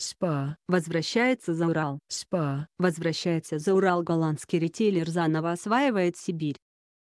СПА возвращается за Урал. СПА возвращается за Урал. Голландский ритейлер заново осваивает Сибирь.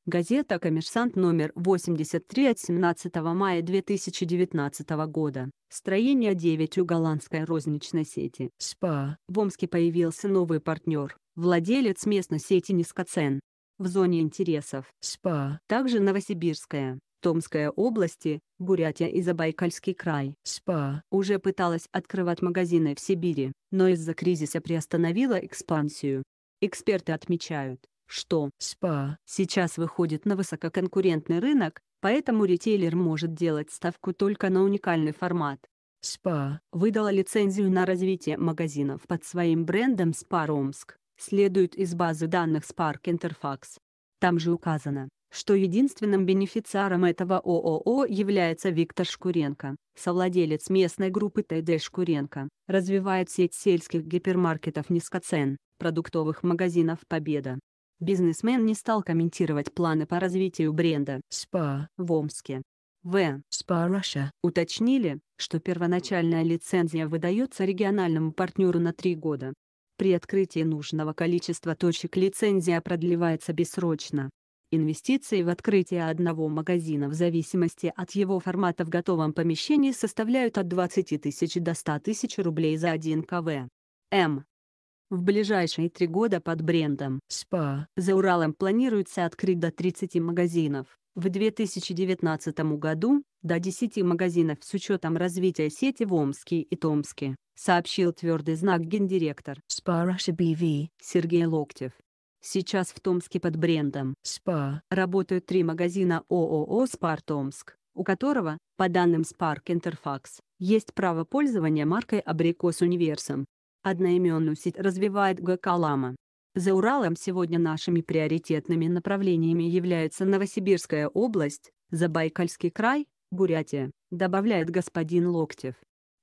Газета «Коммерсант» номер 83 от 17 мая 2019 года. Строение 9 у голландской розничной сети. СПА. В Омске появился новый партнер, владелец местной сети «Низкоцен». В зоне интересов. СПА. Также Новосибирская, Томская область, Бурятия и Забайкальский край. СПА уже пыталась открывать магазины в Сибири, но из-за кризиса приостановила экспансию. Эксперты отмечают, что СПА сейчас выходит на высококонкурентный рынок, поэтому ритейлер может делать ставку только на уникальный формат. СПА выдала лицензию на развитие магазинов под своим брендом СПА Ромск, следует из базы данных Spark Interfax. Там же указано, что единственным бенефициаром этого ООО является Виктор Шкуренко, совладелец местной группы ТД «Шкуренко», развивает сеть сельских гипермаркетов низкоцен, продуктовых магазинов «Победа». Бизнесмен не стал комментировать планы по развитию бренда «СПА» в Омске. В. «СПА Раша» уточнили, что первоначальная лицензия выдается региональному партнеру на три года. При открытии нужного количества точек лицензия продлевается бессрочно. Инвестиции в открытие одного магазина в зависимости от его формата в готовом помещении составляют от 20 тысяч до 100 тысяч рублей за 1 КВ. М. В ближайшие три года под брендом «СПА» за Уралом планируется открыть до 30 магазинов. В 2019 году – до 10 магазинов с учетом развития сети в Омске и Томске, сообщил твердый знак гендиректор «СПА Раша БВ» Сергей Локтев. Сейчас в Томске под брендом «СПА» работают три магазина ООО «СПАР Томск», у которого, по данным «СПАРК Интерфакс», есть право пользования маркой «Абрикос Универсум». Одноименную сеть развивает ГК «Лама». За Уралом сегодня нашими приоритетными направлениями являются Новосибирская область, Забайкальский край, Бурятия, добавляет господин Локтев.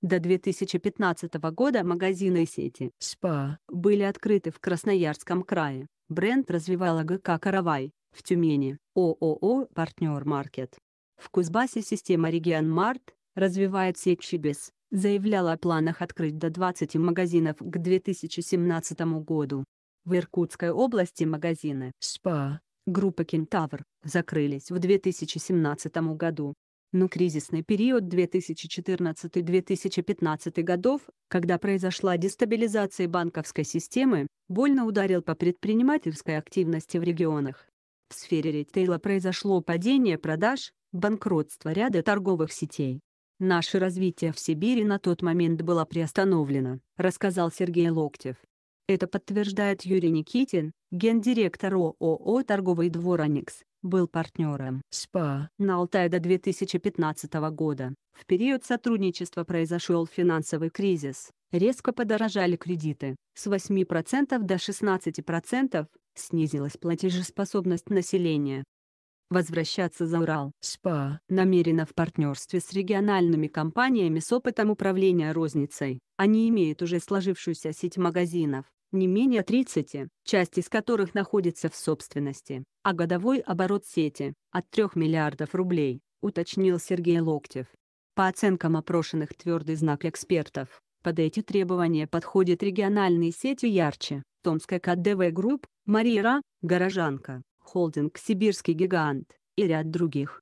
До 2015 года магазины и сети «СПА» были открыты в Красноярском крае. Бренд развивала ГК «Каравай» в Тюмени, ООО «Партнер Маркет». В Кузбассе система «Регионмарт» развивает сеть «Чибис», заявляла о планах открыть до 20 магазинов к 2017 году. В Иркутской области магазины «СПА» группы «Кентавр» закрылись в 2017 году. Но кризисный период 2014-2015 годов, когда произошла дестабилизация банковской системы, больно ударил по предпринимательской активности в регионах. В сфере ритейла произошло падение продаж, банкротство ряда торговых сетей. «Наше развитие в Сибири на тот момент было приостановлено», рассказал Сергей Локтев. Это подтверждает Юрий Никитин, гендиректор ООО «Торговый двор Аникс», был партнером СПА на Алтае до 2015 года. В период сотрудничества произошел финансовый кризис резко подорожали кредиты. С 8% до 16% снизилась платежеспособность населения. Возвращаться за Урал СПА намерено в партнерстве с региональными компаниями с опытом управления розницей. Они имеют уже сложившуюся сеть магазинов, не менее 30, часть из которых находится в собственности, а годовой оборот сети – от 3 миллиардов рублей, уточнил Сергей Локтев. По оценкам опрошенных твердый знак экспертов, под эти требования подходят региональные сети ярче, Томская КДВ Групп, Марира, Горожанка, холдинг «Сибирский гигант» и ряд других.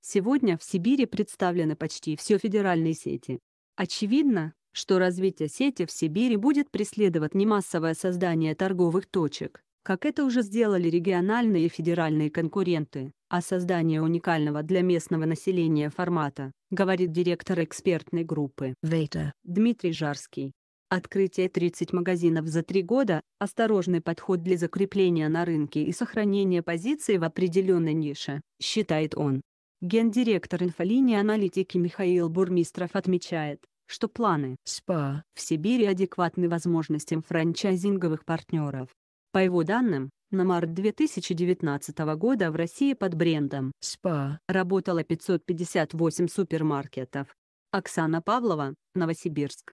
Сегодня в Сибири представлены почти все федеральные сети. Очевидно, что развитие сети в Сибири будет преследовать не массовое создание торговых точек, как это уже сделали региональные и федеральные конкуренты, а создание уникального для местного населения формата, говорит директор экспертной группы Вейта Дмитрий Жарский. Открытие 30 магазинов за три года – осторожный подход для закрепления на рынке и сохранения позиции в определенной нише, считает он. Гендиректор инфолинии аналитики Михаил Бурмистров отмечает, что планы СПА в Сибири адекватны возможностям франчайзинговых партнеров. По его данным, на март 2019 года в России под брендом «СПА» работало 558 супермаркетов. Оксана Павлова, Новосибирск.